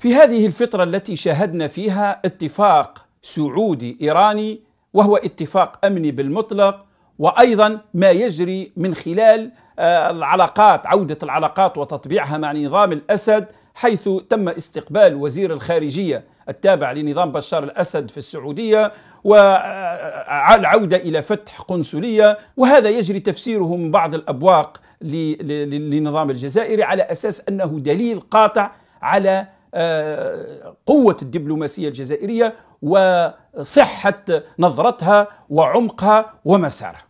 في هذه الفترة التي شاهدنا فيها اتفاق سعودي ايراني وهو اتفاق امني بالمطلق وايضا ما يجري من خلال آه، العلاقات عوده العلاقات وتطبيعها مع نظام الاسد حيث تم استقبال وزير الخارجيه التابع لنظام بشار الاسد في السعوديه والعوده آه، الى فتح قنصليه وهذا يجري تفسيره من بعض الابواق لنظام الجزائري على اساس انه دليل قاطع على آه، قوة الدبلوماسية الجزائرية وصحة نظرتها وعمقها ومسارها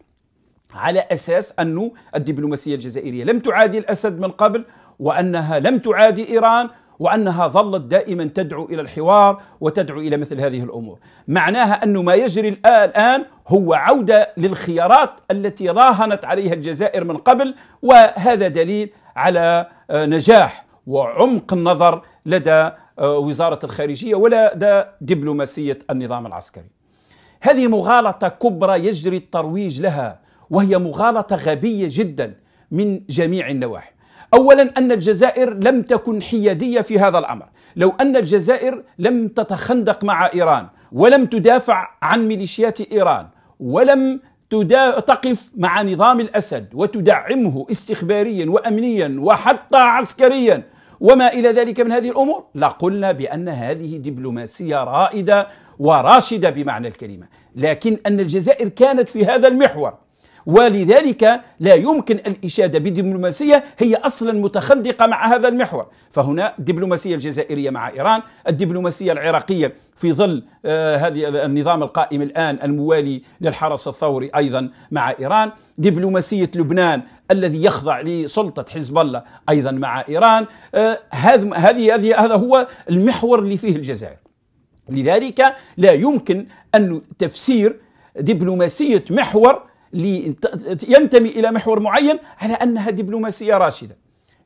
على أساس أن الدبلوماسية الجزائرية لم تعادي الأسد من قبل وأنها لم تعادي إيران وأنها ظلت دائما تدعو إلى الحوار وتدعو إلى مثل هذه الأمور معناها أن ما يجري الآن هو عودة للخيارات التي راهنت عليها الجزائر من قبل وهذا دليل على آه، نجاح وعمق النظر لدى آه، وزارة الخارجية ولا لدى دبلوماسية النظام العسكري هذه مغالطة كبرى يجري الترويج لها وهي مغالطة غبية جدا من جميع النواحي اولا ان الجزائر لم تكن حياديه في هذا الامر لو ان الجزائر لم تتخندق مع ايران ولم تدافع عن ميليشيات ايران ولم تقف مع نظام الاسد وتدعمه استخباريا وامنيا وحتى عسكريا وما إلى ذلك من هذه الأمور لقلنا بأن هذه دبلوماسية رائدة وراشدة بمعنى الكلمة لكن أن الجزائر كانت في هذا المحور ولذلك لا يمكن الإشادة بدبلوماسية هي أصلا متخندقة مع هذا المحور فهنا الدبلوماسية الجزائرية مع إيران الدبلوماسية العراقية في ظل آه هذه النظام القائم الآن الموالي للحرس الثوري أيضا مع إيران دبلوماسية لبنان الذي يخضع لسلطة حزب الله أيضا مع إيران آه، هذا هذه هذا هو المحور اللي فيه الجزائر لذلك لا يمكن أن تفسير دبلوماسية محور ينتمي الى محور معين على انها دبلوماسيه راشده.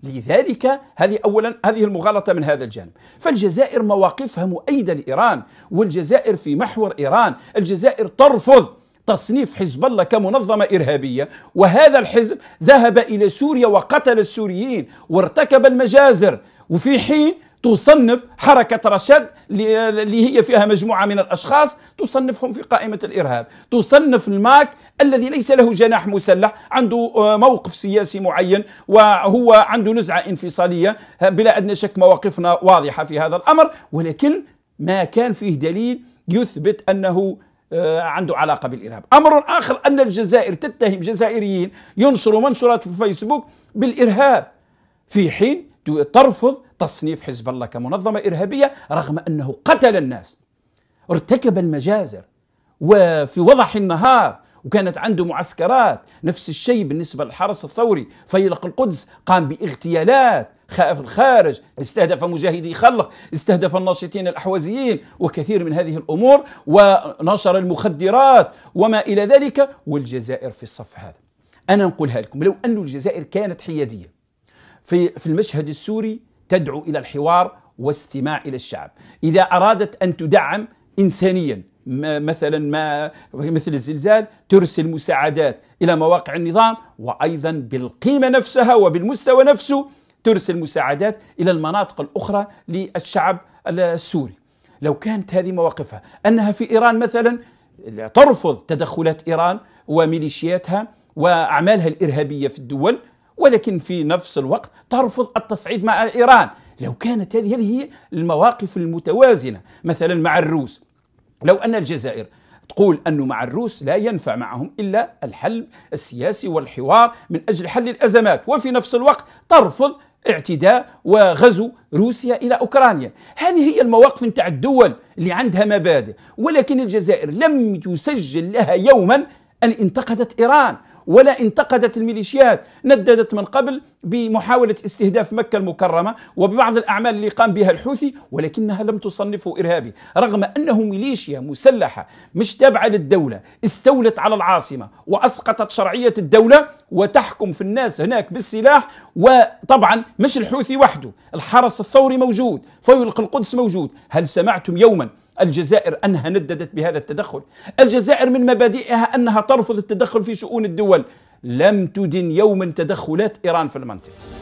لذلك هذه اولا هذه المغالطه من هذا الجانب، فالجزائر مواقفها مؤيده لايران والجزائر في محور ايران، الجزائر ترفض تصنيف حزب الله كمنظمة إرهابية وهذا الحزب ذهب إلى سوريا وقتل السوريين وارتكب المجازر وفي حين تصنف حركة رشاد اللي هي فيها مجموعة من الأشخاص تصنفهم في قائمة الإرهاب تصنف الماك الذي ليس له جناح مسلح عنده آه، موقف سياسي معين وهو عنده نزعة انفصالية بلا أدنى شك مواقفنا واضحة في هذا الأمر ولكن ما كان فيه دليل يثبت أنه آه، عنده علاقة بالإرهاب أمر آخر أن الجزائر تتهم جزائريين ينشروا منشورات في فيسبوك بالإرهاب في حين ترفض تصنيف حزب الله كمنظمة إرهابية رغم أنه قتل الناس ارتكب المجازر وفي وضح النهار وكانت عنده معسكرات نفس الشيء بالنسبة للحرس الثوري فيلق القدس قام باغتيالات خائف الخارج استهدف مجاهدي خلق استهدف الناشطين الأحوازيين وكثير من هذه الأمور ونشر المخدرات وما إلى ذلك والجزائر في الصف هذا أنا نقولها لكم لو أن الجزائر كانت حيادية في, في المشهد السوري تدعو الى الحوار واستماع الى الشعب، اذا ارادت ان تدعم انسانيا ما مثلا ما مثل الزلزال ترسل مساعدات الى مواقع النظام وايضا بالقيمه نفسها وبالمستوى نفسه ترسل مساعدات الى المناطق الاخرى للشعب السوري. لو كانت هذه مواقفها انها في ايران مثلا ترفض تدخلات ايران وميليشياتها واعمالها الارهابيه في الدول ولكن في نفس الوقت ترفض التصعيد مع إيران لو كانت هذه هذه المواقف المتوازنة مثلا مع الروس لو أن الجزائر تقول أنه مع الروس لا ينفع معهم إلا الحل السياسي والحوار من أجل حل الأزمات وفي نفس الوقت ترفض اعتداء وغزو روسيا الى اوكرانيا، هذه هي المواقف نتاع الدول اللي عندها مبادئ، ولكن الجزائر لم يسجل لها يوما ان انتقدت ايران، ولا انتقدت الميليشيات نددت من قبل بمحاولة استهداف مكة المكرمة وببعض الأعمال اللي قام بها الحوثي ولكنها لم تصنفه إرهابي رغم أنه ميليشيا مسلحة مش تابعة للدولة استولت على العاصمة وأسقطت شرعية الدولة وتحكم في الناس هناك بالسلاح وطبعا مش الحوثي وحده الحرس الثوري موجود فيلق القدس موجود هل سمعتم يوما الجزائر أنها نددت بهذا التدخل الجزائر من مبادئها أنها ترفض التدخل في شؤون الدول لم تدن يوما تدخلات إيران في المنطقة